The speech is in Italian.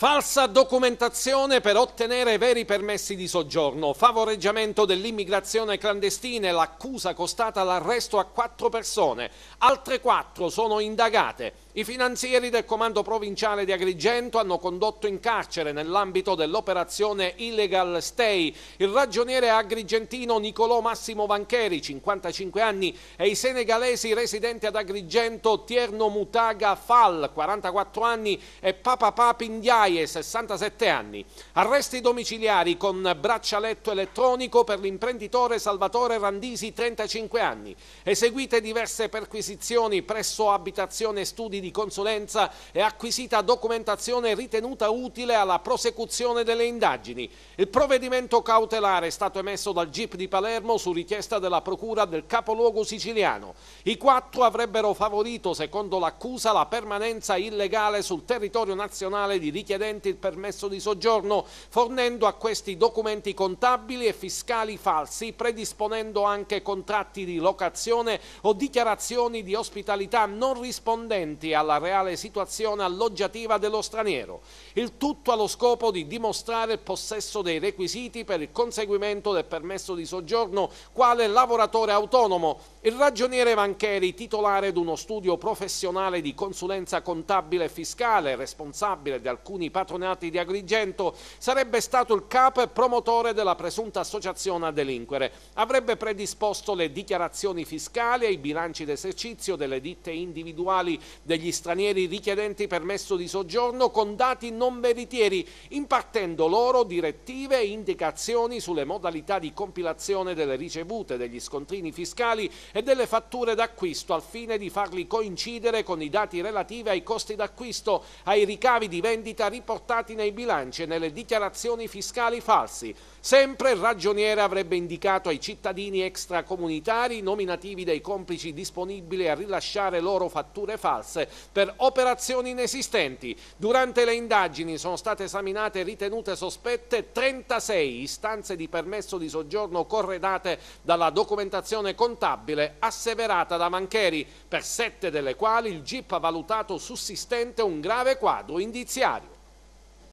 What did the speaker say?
Falsa documentazione per ottenere veri permessi di soggiorno, favoreggiamento dell'immigrazione clandestina e l'accusa costata l'arresto a quattro persone. Altre quattro sono indagate. I finanzieri del Comando Provinciale di Agrigento hanno condotto in carcere nell'ambito dell'operazione Illegal Stay il ragioniere agrigentino Nicolò Massimo Vancheri, 55 anni, e i senegalesi residenti ad Agrigento Tierno Mutaga Fall, 44 anni, e Papa Papi Papindiaie, 67 anni. Arresti domiciliari con braccialetto elettronico per l'imprenditore Salvatore Randisi, 35 anni. Eseguite diverse perquisizioni presso abitazione e studi di di consulenza e acquisita documentazione ritenuta utile alla prosecuzione delle indagini. Il provvedimento cautelare è stato emesso dal GIP di Palermo su richiesta della Procura del capoluogo siciliano. I quattro avrebbero favorito, secondo l'accusa, la permanenza illegale sul territorio nazionale di richiedenti il permesso di soggiorno, fornendo a questi documenti contabili e fiscali falsi, predisponendo anche contratti di locazione o dichiarazioni di ospitalità non rispondenti alla reale situazione alloggiativa dello straniero, il tutto allo scopo di dimostrare il possesso dei requisiti per il conseguimento del permesso di soggiorno quale lavoratore autonomo. Il ragioniere Vancheri, titolare di uno studio professionale di consulenza contabile e fiscale, responsabile di alcuni patronati di Agrigento, sarebbe stato il capo e promotore della presunta associazione a delinquere. Avrebbe predisposto le dichiarazioni fiscali e i bilanci d'esercizio delle ditte individuali degli degli stranieri richiedenti permesso di soggiorno con dati non veritieri, impartendo loro direttive e indicazioni sulle modalità di compilazione delle ricevute, degli scontrini fiscali e delle fatture d'acquisto al fine di farli coincidere con i dati relativi ai costi d'acquisto, ai ricavi di vendita riportati nei bilanci e nelle dichiarazioni fiscali falsi. Sempre il ragioniere avrebbe indicato ai cittadini extracomunitari nominativi dei complici disponibili a rilasciare loro fatture false per operazioni inesistenti. Durante le indagini sono state esaminate e ritenute sospette 36 istanze di permesso di soggiorno corredate dalla documentazione contabile asseverata da Mancheri, per sette delle quali il GIP ha valutato sussistente un grave quadro indiziario.